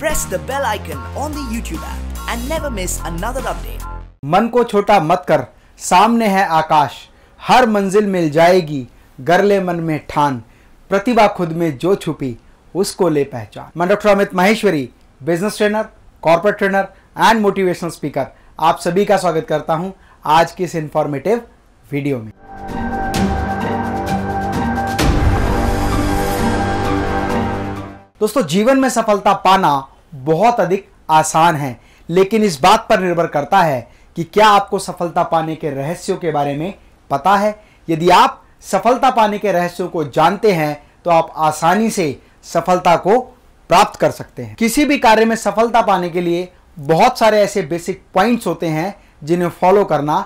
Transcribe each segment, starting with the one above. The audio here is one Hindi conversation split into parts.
Press the bell icon on the YouTube app and never miss another update मन को छोटा मत कर सामने है आकाश हर मंजिल मिल जाएगी गरले मन में ठान प्रतिभा खुद में जो छुपी उसको ले पहचान मैं doctor Amit Maheshwari business trainer corporate trainer and motivational speaker आप सभी का स्वागत करता हूं आज की इस इंफॉर्मेटिव वीडियो में दोस्तों जीवन में सफलता पाना बहुत अधिक आसान है लेकिन इस बात पर निर्भर करता है कि क्या आपको सफलता पाने के रहस्यों के बारे में पता है यदि आप सफलता पाने के रहस्यों को जानते हैं तो आप आसानी से सफलता को प्राप्त कर सकते हैं किसी भी कार्य में सफलता पाने के लिए बहुत सारे ऐसे बेसिक पॉइंट्स होते हैं जिन्हें फॉलो करना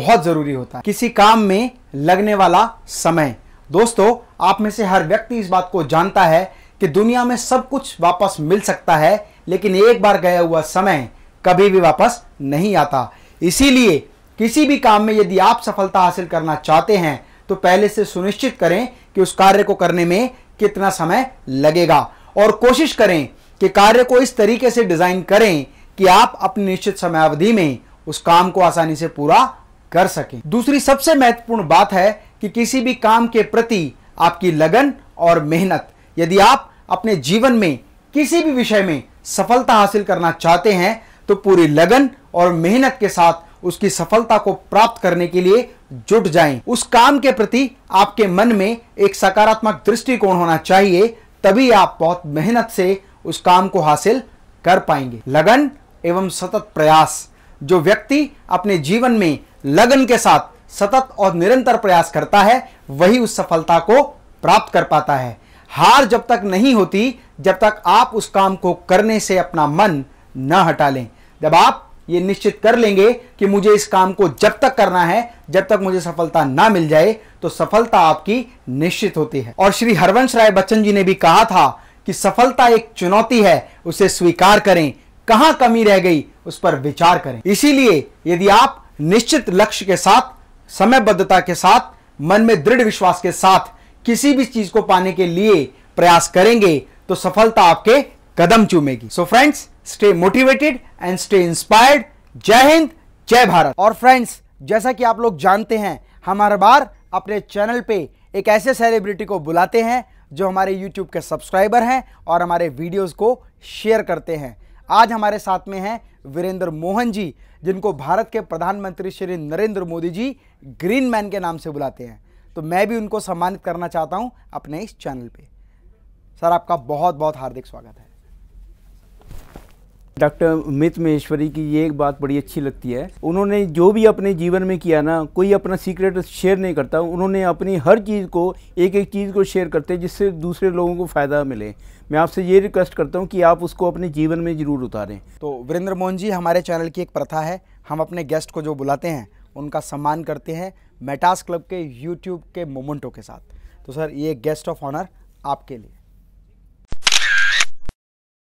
बहुत ज़रूरी होता है किसी काम में लगने वाला समय दोस्तों आप में से हर व्यक्ति इस बात को जानता है कि दुनिया में सब कुछ वापस मिल सकता है लेकिन एक बार गया हुआ समय कभी भी वापस नहीं आता इसीलिए किसी भी काम में यदि आप सफलता हासिल करना चाहते हैं तो पहले से सुनिश्चित करें कि उस कार्य को करने में कितना समय लगेगा और कोशिश करें कि कार्य को इस तरीके से डिजाइन करें कि आप अपनी निश्चित समयावधि में उस काम को आसानी से पूरा कर सकें दूसरी सबसे महत्वपूर्ण बात है कि किसी भी काम के प्रति आपकी लगन और मेहनत यदि आप अपने जीवन में किसी भी विषय में सफलता हासिल करना चाहते हैं तो पूरी लगन और मेहनत के साथ उसकी सफलता को प्राप्त करने के लिए जुट जाएं। उस काम के प्रति आपके मन में एक सकारात्मक दृष्टिकोण होना चाहिए तभी आप बहुत मेहनत से उस काम को हासिल कर पाएंगे लगन एवं सतत प्रयास जो व्यक्ति अपने जीवन में लगन के साथ सतत और निरंतर प्रयास करता है वही उस सफलता को प्राप्त कर पाता है हार जब तक नहीं होती जब तक आप उस काम को करने से अपना मन न हटा लें जब आप ये निश्चित कर लेंगे कि मुझे इस काम को जब तक करना है जब तक मुझे सफलता ना मिल जाए तो सफलता आपकी निश्चित होती है और श्री हरवंश राय बच्चन जी ने भी कहा था कि सफलता एक चुनौती है उसे स्वीकार करें कहां कमी रह गई उस पर विचार करें इसीलिए यदि आप निश्चित लक्ष्य के साथ समयबद्धता के साथ मन में दृढ़ विश्वास के साथ किसी भी चीज को पाने के लिए प्रयास करेंगे तो सफलता आपके कदम चूमेगी so friends stay motivated and stay inspired जय हिंद जय भारत और फ्रेंड्स जैसा कि आप लोग जानते हैं हम हर बार अपने चैनल पे एक ऐसे सेलिब्रिटी को बुलाते हैं जो हमारे यूट्यूब के सब्सक्राइबर हैं और हमारे वीडियोस को शेयर करते हैं आज हमारे साथ में हैं वीरेंद्र मोहन जी जिनको भारत के प्रधानमंत्री श्री नरेंद्र मोदी जी ग्रीन मैन के नाम से बुलाते हैं तो मैं भी उनको सम्मानित करना चाहता हूँ अपने इस चैनल पे सर आपका बहुत बहुत हार्दिक स्वागत है डॉक्टर मित महेश्वरी की ये एक बात बड़ी अच्छी लगती है उन्होंने जो भी अपने जीवन में किया ना कोई अपना सीक्रेट शेयर नहीं करता उन्होंने अपनी हर चीज़ को एक एक चीज़ को शेयर करते हैं जिससे दूसरे लोगों को फ़ायदा मिले मैं आपसे ये रिक्वेस्ट करता हूँ कि आप उसको अपने जीवन में ज़रूर उतारें तो वीरेंद्र मोहन जी हमारे चैनल की एक प्रथा है हम अपने गेस्ट को जो बुलाते हैं उनका सम्मान करते हैं मेटास क्लब के यूट्यूब के मोमेंटो के साथ तो सर ये गेस्ट ऑफ ऑनर आपके लिए